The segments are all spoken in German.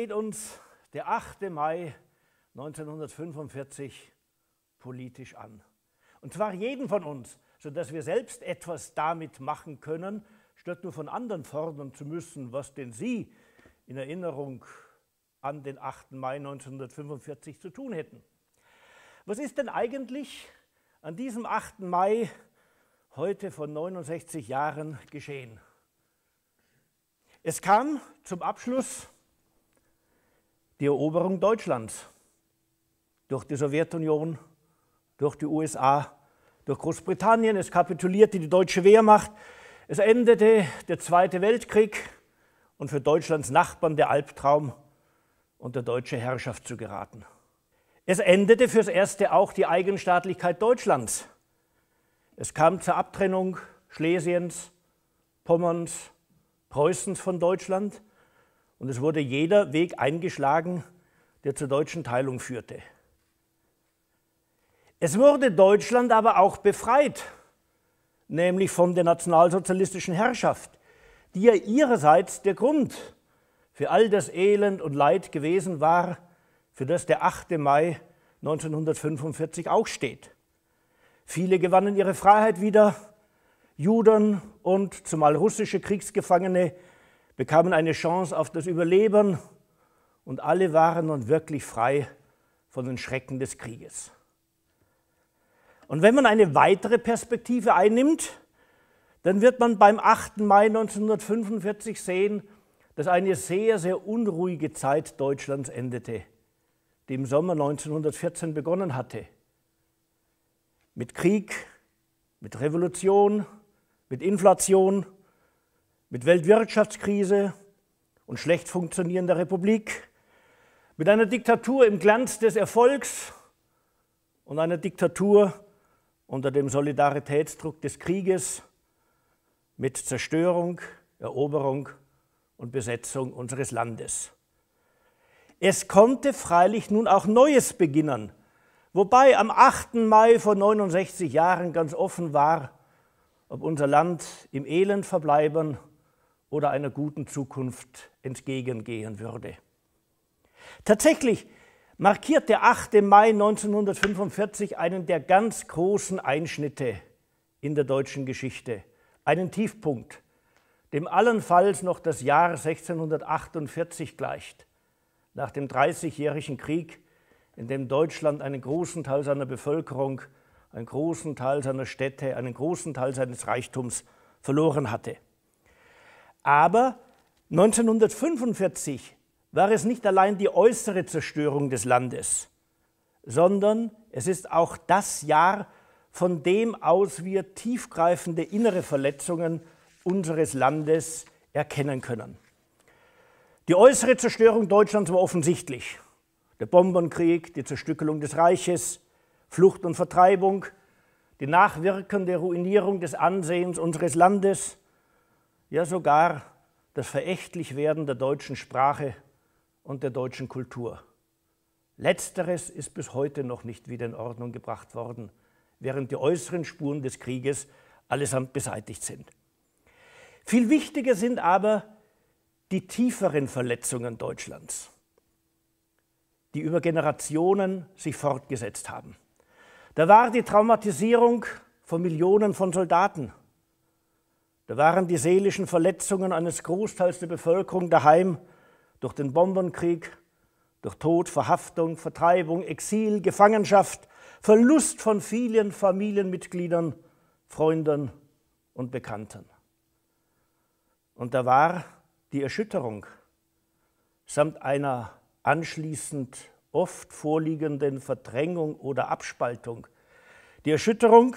steht uns der 8. Mai 1945 politisch an. Und zwar jeden von uns, sodass wir selbst etwas damit machen können, statt nur von anderen fordern zu müssen, was denn sie in Erinnerung an den 8. Mai 1945 zu tun hätten. Was ist denn eigentlich an diesem 8. Mai heute vor 69 Jahren geschehen? Es kam zum Abschluss die Eroberung Deutschlands durch die Sowjetunion, durch die USA, durch Großbritannien. Es kapitulierte die deutsche Wehrmacht. Es endete der Zweite Weltkrieg und für Deutschlands Nachbarn der Albtraum, unter deutsche Herrschaft zu geraten. Es endete fürs Erste auch die Eigenstaatlichkeit Deutschlands. Es kam zur Abtrennung Schlesiens, Pommerns, Preußens von Deutschland. Und es wurde jeder Weg eingeschlagen, der zur deutschen Teilung führte. Es wurde Deutschland aber auch befreit, nämlich von der nationalsozialistischen Herrschaft, die ja ihrerseits der Grund für all das Elend und Leid gewesen war, für das der 8. Mai 1945 auch steht. Viele gewannen ihre Freiheit wieder, Juden und zumal russische Kriegsgefangene bekamen eine Chance auf das Überleben und alle waren nun wirklich frei von den Schrecken des Krieges. Und wenn man eine weitere Perspektive einnimmt, dann wird man beim 8. Mai 1945 sehen, dass eine sehr, sehr unruhige Zeit Deutschlands endete, die im Sommer 1914 begonnen hatte. Mit Krieg, mit Revolution, mit Inflation mit Weltwirtschaftskrise und schlecht funktionierender Republik, mit einer Diktatur im Glanz des Erfolgs und einer Diktatur unter dem Solidaritätsdruck des Krieges, mit Zerstörung, Eroberung und Besetzung unseres Landes. Es konnte freilich nun auch Neues beginnen, wobei am 8. Mai vor 69 Jahren ganz offen war, ob unser Land im Elend verbleiben oder einer guten Zukunft entgegengehen würde. Tatsächlich markiert der 8. Mai 1945 einen der ganz großen Einschnitte in der deutschen Geschichte, einen Tiefpunkt, dem allenfalls noch das Jahr 1648 gleicht, nach dem Dreißigjährigen Krieg, in dem Deutschland einen großen Teil seiner Bevölkerung, einen großen Teil seiner Städte, einen großen Teil seines Reichtums verloren hatte. Aber 1945 war es nicht allein die äußere Zerstörung des Landes, sondern es ist auch das Jahr, von dem aus wir tiefgreifende innere Verletzungen unseres Landes erkennen können. Die äußere Zerstörung Deutschlands war offensichtlich. Der Bombenkrieg, die Zerstückelung des Reiches, Flucht und Vertreibung, die nachwirkende Ruinierung des Ansehens unseres Landes, ja sogar das Verächtlichwerden der deutschen Sprache und der deutschen Kultur. Letzteres ist bis heute noch nicht wieder in Ordnung gebracht worden, während die äußeren Spuren des Krieges allesamt beseitigt sind. Viel wichtiger sind aber die tieferen Verletzungen Deutschlands, die über Generationen sich fortgesetzt haben. Da war die Traumatisierung von Millionen von Soldaten, da waren die seelischen Verletzungen eines Großteils der Bevölkerung daheim durch den Bombenkrieg, durch Tod, Verhaftung, Vertreibung, Exil, Gefangenschaft, Verlust von vielen Familienmitgliedern, Freunden und Bekannten. Und da war die Erschütterung samt einer anschließend oft vorliegenden Verdrängung oder Abspaltung. Die Erschütterung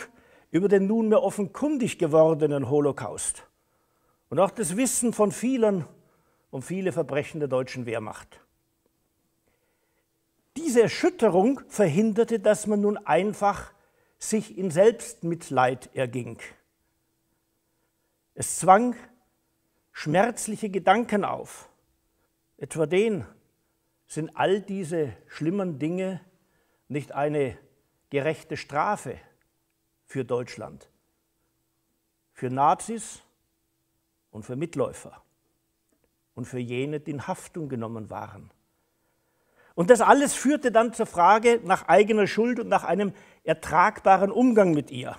über den nunmehr offenkundig gewordenen Holocaust und auch das Wissen von vielen um viele Verbrechen der deutschen Wehrmacht. Diese Erschütterung verhinderte, dass man nun einfach sich in Selbstmitleid erging. Es zwang schmerzliche Gedanken auf, etwa den, sind all diese schlimmen Dinge nicht eine gerechte Strafe, für Deutschland. Für Nazis und für Mitläufer und für jene, die in Haftung genommen waren. Und das alles führte dann zur Frage nach eigener Schuld und nach einem ertragbaren Umgang mit ihr.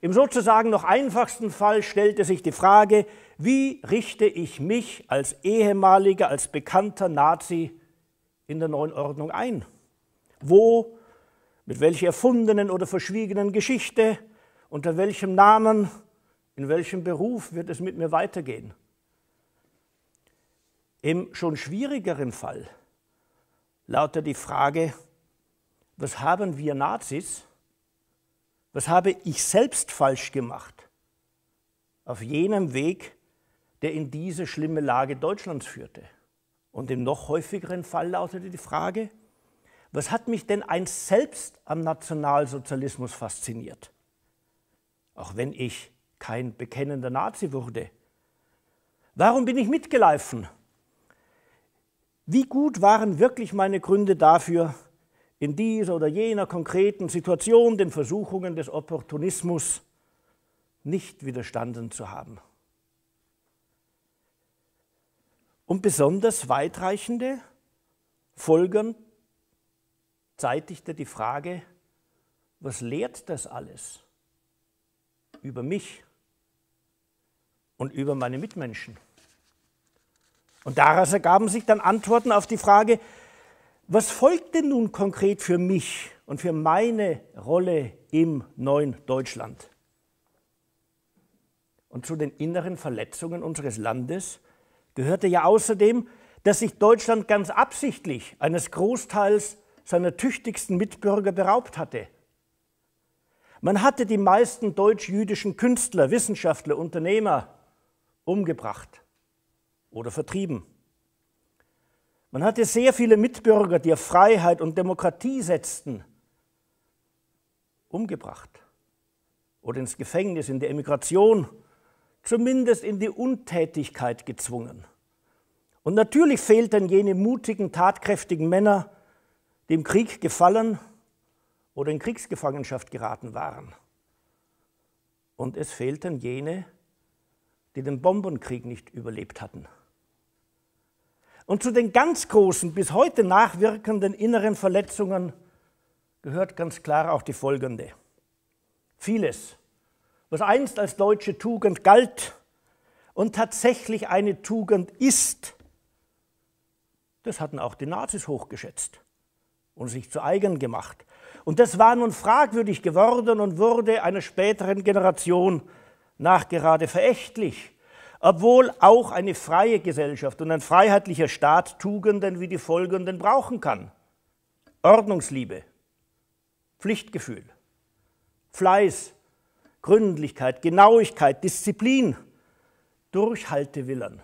Im sozusagen noch einfachsten Fall stellte sich die Frage, wie richte ich mich als ehemaliger, als bekannter Nazi in der neuen Ordnung ein? Wo mit welcher erfundenen oder verschwiegenen Geschichte, unter welchem Namen, in welchem Beruf wird es mit mir weitergehen. Im schon schwierigeren Fall lautet die Frage, was haben wir Nazis? Was habe ich selbst falsch gemacht auf jenem Weg, der in diese schlimme Lage Deutschlands führte? Und im noch häufigeren Fall lautete die Frage, was hat mich denn einst selbst am Nationalsozialismus fasziniert? Auch wenn ich kein bekennender Nazi wurde. Warum bin ich mitgelaufen? Wie gut waren wirklich meine Gründe dafür, in dieser oder jener konkreten Situation den Versuchungen des Opportunismus nicht widerstanden zu haben? Und besonders weitreichende folgern zeitigte die Frage, was lehrt das alles über mich und über meine Mitmenschen? Und daraus ergaben sich dann Antworten auf die Frage, was folgt denn nun konkret für mich und für meine Rolle im neuen Deutschland? Und zu den inneren Verletzungen unseres Landes gehörte ja außerdem, dass sich Deutschland ganz absichtlich eines Großteils seiner tüchtigsten Mitbürger beraubt hatte. Man hatte die meisten deutsch-jüdischen Künstler, Wissenschaftler, Unternehmer umgebracht oder vertrieben. Man hatte sehr viele Mitbürger, die auf Freiheit und Demokratie setzten, umgebracht oder ins Gefängnis, in die Emigration, zumindest in die Untätigkeit gezwungen. Und natürlich fehlten jene mutigen, tatkräftigen Männer, dem Krieg gefallen oder in Kriegsgefangenschaft geraten waren. Und es fehlten jene, die den Bombenkrieg nicht überlebt hatten. Und zu den ganz großen, bis heute nachwirkenden inneren Verletzungen gehört ganz klar auch die folgende. Vieles, was einst als deutsche Tugend galt und tatsächlich eine Tugend ist, das hatten auch die Nazis hochgeschätzt und sich zu eigen gemacht. Und das war nun fragwürdig geworden und wurde einer späteren Generation nachgerade verächtlich, obwohl auch eine freie Gesellschaft und ein freiheitlicher Staat Tugenden wie die folgenden brauchen kann. Ordnungsliebe, Pflichtgefühl, Fleiß, Gründlichkeit, Genauigkeit, Disziplin, Durchhaltewillen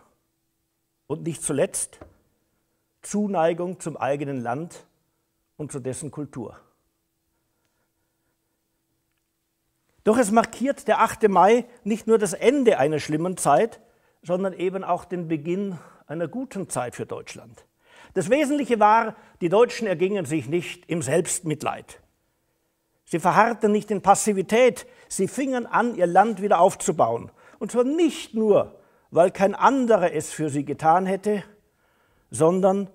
und nicht zuletzt Zuneigung zum eigenen Land und zu dessen Kultur. Doch es markiert der 8. Mai nicht nur das Ende einer schlimmen Zeit, sondern eben auch den Beginn einer guten Zeit für Deutschland. Das Wesentliche war, die Deutschen ergingen sich nicht im Selbstmitleid. Sie verharrten nicht in Passivität, sie fingen an, ihr Land wieder aufzubauen. Und zwar nicht nur, weil kein anderer es für sie getan hätte, sondern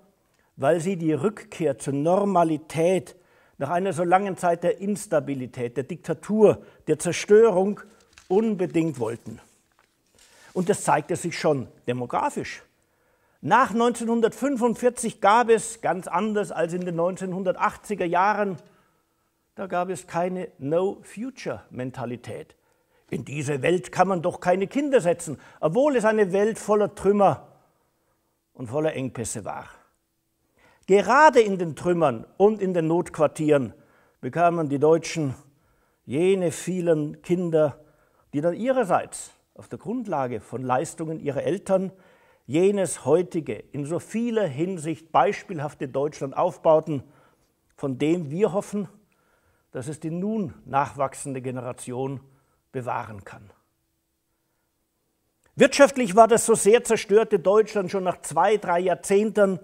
weil sie die Rückkehr zur Normalität nach einer so langen Zeit der Instabilität, der Diktatur, der Zerstörung unbedingt wollten. Und das zeigte sich schon demografisch. Nach 1945 gab es, ganz anders als in den 1980er Jahren, da gab es keine No-Future-Mentalität. In diese Welt kann man doch keine Kinder setzen, obwohl es eine Welt voller Trümmer und voller Engpässe war. Gerade in den Trümmern und in den Notquartieren bekamen die Deutschen jene vielen Kinder, die dann ihrerseits auf der Grundlage von Leistungen ihrer Eltern jenes heutige, in so vieler Hinsicht beispielhafte Deutschland aufbauten, von dem wir hoffen, dass es die nun nachwachsende Generation bewahren kann. Wirtschaftlich war das so sehr zerstörte Deutschland schon nach zwei, drei Jahrzehnten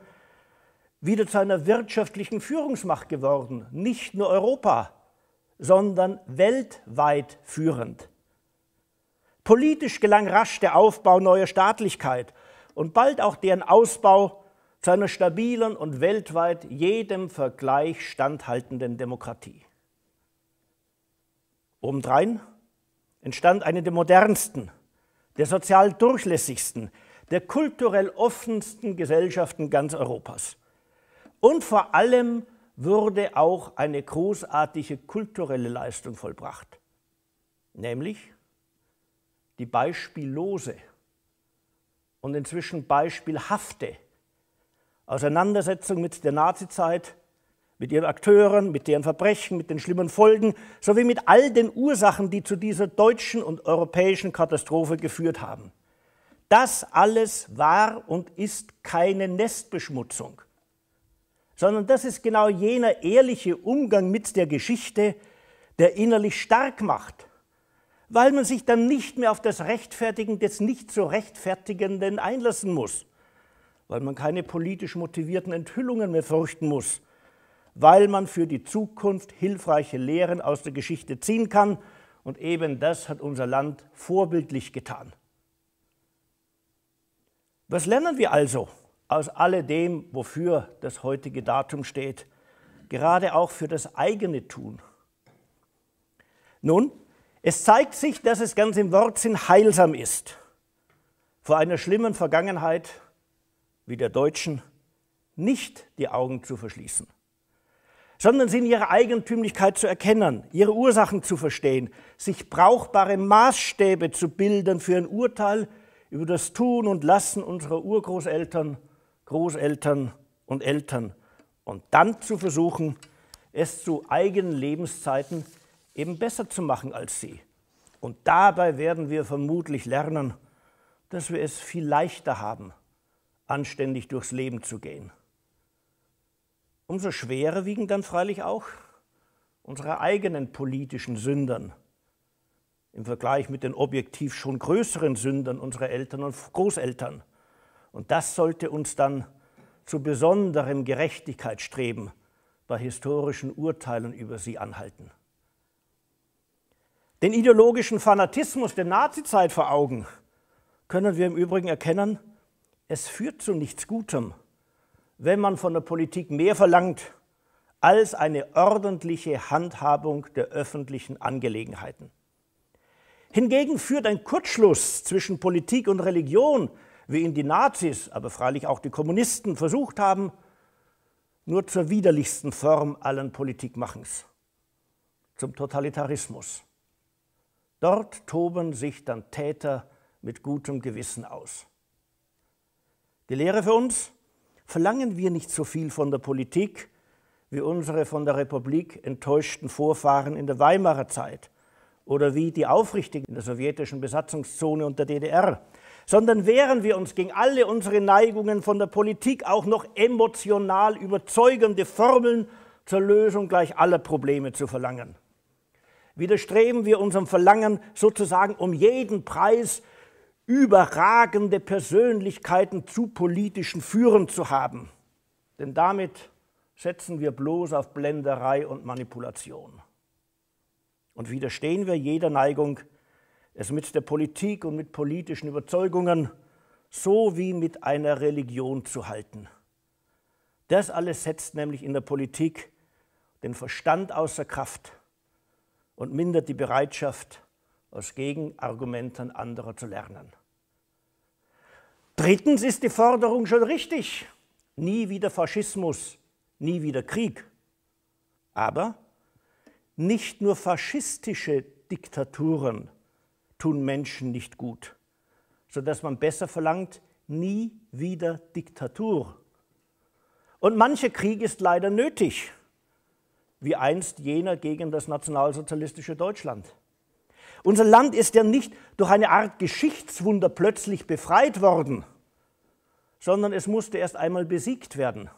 wieder zu einer wirtschaftlichen Führungsmacht geworden, nicht nur Europa, sondern weltweit führend. Politisch gelang rasch der Aufbau neuer Staatlichkeit und bald auch deren Ausbau zu einer stabilen und weltweit jedem Vergleich standhaltenden Demokratie. Obendrein entstand eine der modernsten, der sozial durchlässigsten, der kulturell offensten Gesellschaften ganz Europas. Und vor allem wurde auch eine großartige kulturelle Leistung vollbracht, nämlich die beispiellose und inzwischen beispielhafte Auseinandersetzung mit der Nazizeit, mit ihren Akteuren, mit deren Verbrechen, mit den schlimmen Folgen, sowie mit all den Ursachen, die zu dieser deutschen und europäischen Katastrophe geführt haben. Das alles war und ist keine Nestbeschmutzung, sondern das ist genau jener ehrliche Umgang mit der Geschichte, der innerlich stark macht, weil man sich dann nicht mehr auf das Rechtfertigen des nicht zu so Rechtfertigenden einlassen muss, weil man keine politisch motivierten Enthüllungen mehr fürchten muss, weil man für die Zukunft hilfreiche Lehren aus der Geschichte ziehen kann und eben das hat unser Land vorbildlich getan. Was lernen wir also? aus alledem, wofür das heutige Datum steht, gerade auch für das eigene Tun. Nun, es zeigt sich, dass es ganz im Wortsinn heilsam ist, vor einer schlimmen Vergangenheit wie der Deutschen nicht die Augen zu verschließen, sondern sie in ihrer Eigentümlichkeit zu erkennen, ihre Ursachen zu verstehen, sich brauchbare Maßstäbe zu bilden für ein Urteil über das Tun und Lassen unserer Urgroßeltern Großeltern und Eltern und dann zu versuchen, es zu eigenen Lebenszeiten eben besser zu machen als sie. Und dabei werden wir vermutlich lernen, dass wir es viel leichter haben, anständig durchs Leben zu gehen. Umso schwerer wiegen dann freilich auch unsere eigenen politischen Sündern im Vergleich mit den objektiv schon größeren Sündern unserer Eltern und Großeltern. Und das sollte uns dann zu besonderem Gerechtigkeitsstreben bei historischen Urteilen über sie anhalten. Den ideologischen Fanatismus der Nazizeit vor Augen können wir im Übrigen erkennen, es führt zu nichts Gutem, wenn man von der Politik mehr verlangt als eine ordentliche Handhabung der öffentlichen Angelegenheiten. Hingegen führt ein Kurzschluss zwischen Politik und Religion wie ihn die Nazis, aber freilich auch die Kommunisten versucht haben, nur zur widerlichsten Form allen Politikmachens, zum Totalitarismus. Dort toben sich dann Täter mit gutem Gewissen aus. Die Lehre für uns, verlangen wir nicht so viel von der Politik wie unsere von der Republik enttäuschten Vorfahren in der Weimarer Zeit oder wie die Aufrichtigen in der sowjetischen Besatzungszone und der DDR, sondern wehren wir uns gegen alle unsere Neigungen, von der Politik auch noch emotional überzeugende Formeln zur Lösung gleich aller Probleme zu verlangen. Widerstreben wir unserem Verlangen, sozusagen um jeden Preis überragende Persönlichkeiten zu politischen Führen zu haben. Denn damit setzen wir bloß auf Blenderei und Manipulation. Und widerstehen wir jeder Neigung, es mit der Politik und mit politischen Überzeugungen so wie mit einer Religion zu halten. Das alles setzt nämlich in der Politik den Verstand außer Kraft und mindert die Bereitschaft, aus Gegenargumenten anderer zu lernen. Drittens ist die Forderung schon richtig. Nie wieder Faschismus, nie wieder Krieg. Aber nicht nur faschistische Diktaturen tun Menschen nicht gut, sodass man besser verlangt, nie wieder Diktatur. Und mancher Krieg ist leider nötig, wie einst jener gegen das nationalsozialistische Deutschland. Unser Land ist ja nicht durch eine Art Geschichtswunder plötzlich befreit worden, sondern es musste erst einmal besiegt werden.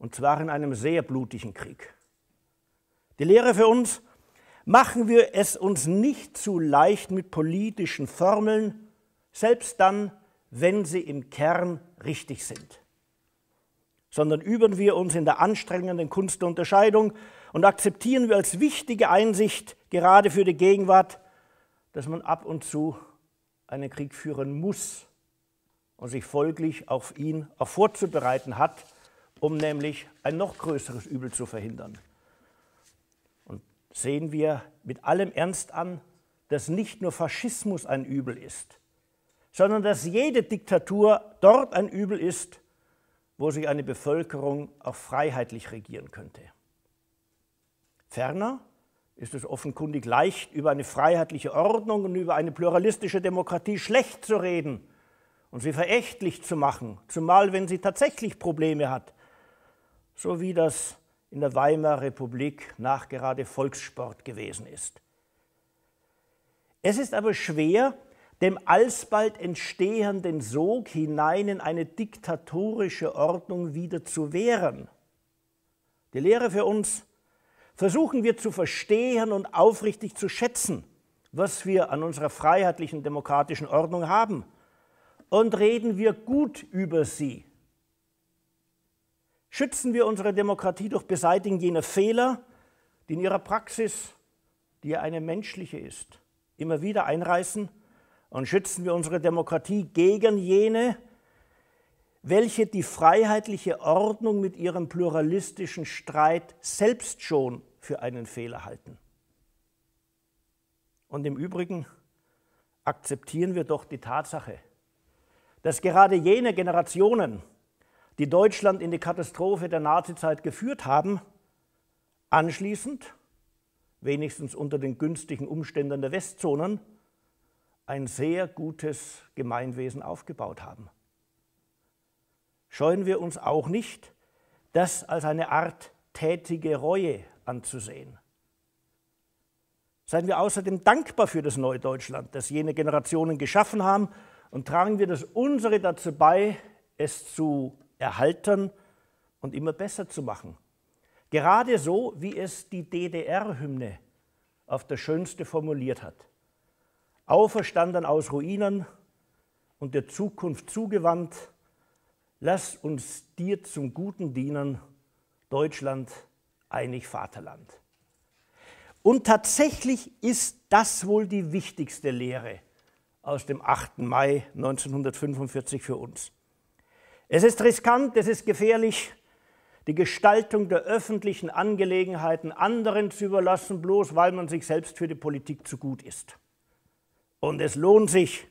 Und zwar in einem sehr blutigen Krieg. Die Lehre für uns, Machen wir es uns nicht zu leicht mit politischen Formeln, selbst dann, wenn sie im Kern richtig sind, sondern üben wir uns in der anstrengenden Kunst der Unterscheidung und akzeptieren wir als wichtige Einsicht, gerade für die Gegenwart, dass man ab und zu einen Krieg führen muss und sich folglich auf ihn auch vorzubereiten hat, um nämlich ein noch größeres Übel zu verhindern sehen wir mit allem Ernst an, dass nicht nur Faschismus ein Übel ist, sondern dass jede Diktatur dort ein Übel ist, wo sich eine Bevölkerung auch freiheitlich regieren könnte. Ferner ist es offenkundig leicht, über eine freiheitliche Ordnung und über eine pluralistische Demokratie schlecht zu reden und sie verächtlich zu machen, zumal wenn sie tatsächlich Probleme hat, so wie das in der Weimarer Republik nachgerade Volkssport gewesen ist. Es ist aber schwer, dem alsbald entstehenden Sog hinein in eine diktatorische Ordnung wieder zu wehren. Die Lehre für uns, versuchen wir zu verstehen und aufrichtig zu schätzen, was wir an unserer freiheitlichen demokratischen Ordnung haben, und reden wir gut über sie Schützen wir unsere Demokratie durch Beseitigen jener Fehler, die in ihrer Praxis, die ja eine menschliche ist, immer wieder einreißen. Und schützen wir unsere Demokratie gegen jene, welche die freiheitliche Ordnung mit ihrem pluralistischen Streit selbst schon für einen Fehler halten. Und im Übrigen akzeptieren wir doch die Tatsache, dass gerade jene Generationen, die Deutschland in die Katastrophe der Nazizeit geführt haben, anschließend, wenigstens unter den günstigen Umständen der Westzonen, ein sehr gutes Gemeinwesen aufgebaut haben. Scheuen wir uns auch nicht, das als eine Art tätige Reue anzusehen. Seien wir außerdem dankbar für das neue Deutschland, das jene Generationen geschaffen haben, und tragen wir das unsere dazu bei, es zu erhalten und immer besser zu machen. Gerade so, wie es die DDR-Hymne auf der Schönste formuliert hat. Auferstanden aus Ruinen und der Zukunft zugewandt, lass uns dir zum Guten dienen, Deutschland, einig Vaterland. Und tatsächlich ist das wohl die wichtigste Lehre aus dem 8. Mai 1945 für uns. Es ist riskant, es ist gefährlich, die Gestaltung der öffentlichen Angelegenheiten anderen zu überlassen, bloß weil man sich selbst für die Politik zu gut ist. Und es lohnt sich,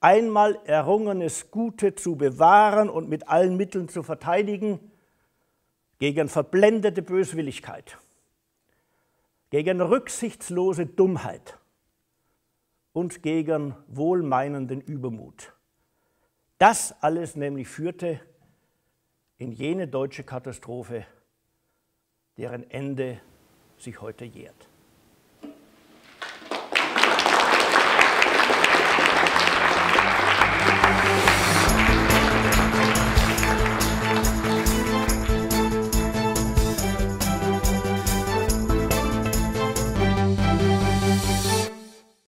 einmal errungenes Gute zu bewahren und mit allen Mitteln zu verteidigen gegen verblendete Böswilligkeit, gegen rücksichtslose Dummheit und gegen wohlmeinenden Übermut. Das alles nämlich führte in jene deutsche Katastrophe, deren Ende sich heute jährt.